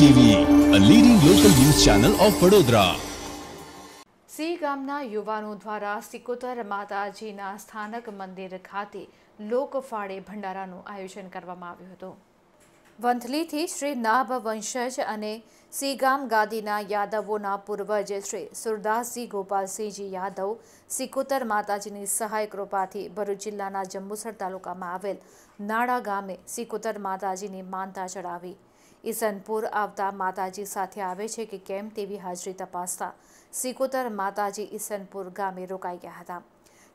TV a leading local news channel of Vadodara સી ગામના યુવાનો દ્વારા સિકોતર માતાજીના સ્થાનક મંદિર ખાતે લોકફાળે ભંડારાનું આયોજન કરવામાં આવ્યું હતું વંથલીથી શ્રી નાભ વંશજ અને સીગામ ગાદીના યાદવોના પૂર્વજ શ્રી સુરદાસજી ગોપાલસિંહજી યાદવ સિકોતર માતાજીની સહાય કૃપાથી ભરૂચ જિલ્લાના જંબુસર તાલુકામાં આવેલ નાડા ગામે સિકોતર માતાજીની માનતા ચડાવી ઈસનપુર આવતા માતાજી સાથે આવે છે કે કેમ તેવી હાજરી તપાસતા સિકોતર માતાજી ઈસનપુર ગામે રોકાઈ ગયા હતા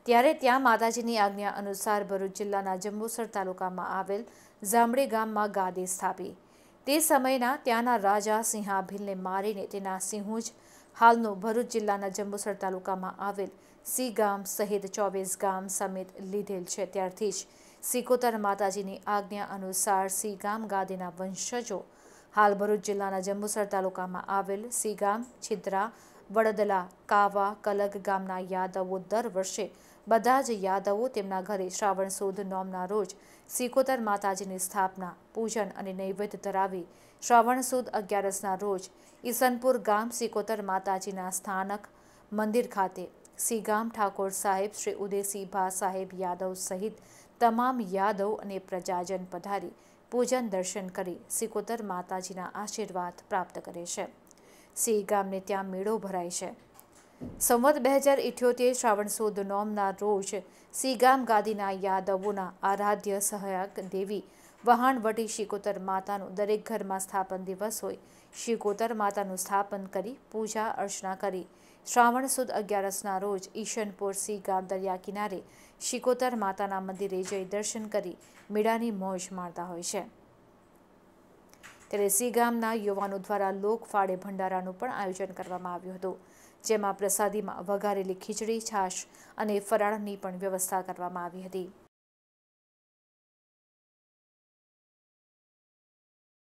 ત્યારે ત્યાં માતાજીની આજ્ઞા અનુસાર ભરૂચ જિલ્લાના જંબુસર તાલુકામાં આવેલ જામડી ગામમાં ગાદી સ્થાપી તે સમયના ત્યાંના રાજા સિંહાભીલને મારીને તેના સિંહુજ હાલનો ભરૂચ જિલ્લાના જંબુસર તાલુકામાં આવેલ સી ગામ સહિત ચોવીસ ગામ સમેત લીધેલ છે ત્યારથી જ સિકોતર માતાજીની આજ્ઞા અનુસાર સી ગામ ગાદીના વંશજો હાલ ભરૂચ જિલ્લાના જંબુસર તાલુકામાં આવેલ સી ગામ છિદ્રા વડદલા કાવા કલગ ગામના યાદવો દર વર્ષે બધા જ યાદવો તેમના ઘરે શ્રાવણ સુદ નોમના રોજ સિકોતર માતાજીની સ્થાપના પૂજન અને નૈવેદ્ય ધરાવી શ્રાવણ સુદ અગિયારસના રોજ ઈસનપુર ગામ સિકોતર માતાજીના સ્થાનક મંદિર ખાતે ગામ ઠાકોર સાહેબ શ્રી ઉદયસિંહભા સાહેબ યાદવ સહિત તમામ યાદવ અને પ્રજાજન પધારી પૂજન દર્શન કરી સિકોતર માતાજીના આશીર્વાદ પ્રાપ્ત કરે છે સિંહ ગામને ત્યાં મેળો ભરાય છે સંવત બે હજાર ઇઠ્યોતેર શ્રાવણ સુદ નોમના રોજ સીગામ ગાદીના યાદવોના આરાધ્ય સહાયક દેવી વહાણવટી શિકોતર માતાનું દરેક ઘરમાં સ્થાપન દિવસ હોય શિકોતર માતાનું સ્થાપન કરી પૂજા અર્ચના કરી શ્રાવણ સુદ અગિયારસના રોજ ઈશનપુર સી દરિયા કિનારે શિકોતર માતાના મંદિરે જઈ દર્શન કરી મેળાની મોજ મારતા હોય છે ત્યારે સી ગામના યુવાનો દ્વારા લોક ફાળે ભંડારાનું પણ આયોજન કરવામાં આવ્યું હતું જેમાં પ્રસાદીમાં વઘારેલી ખીચડી છાશ અને ફરાળની પણ વ્યવસ્થા કરવામાં આવી હતી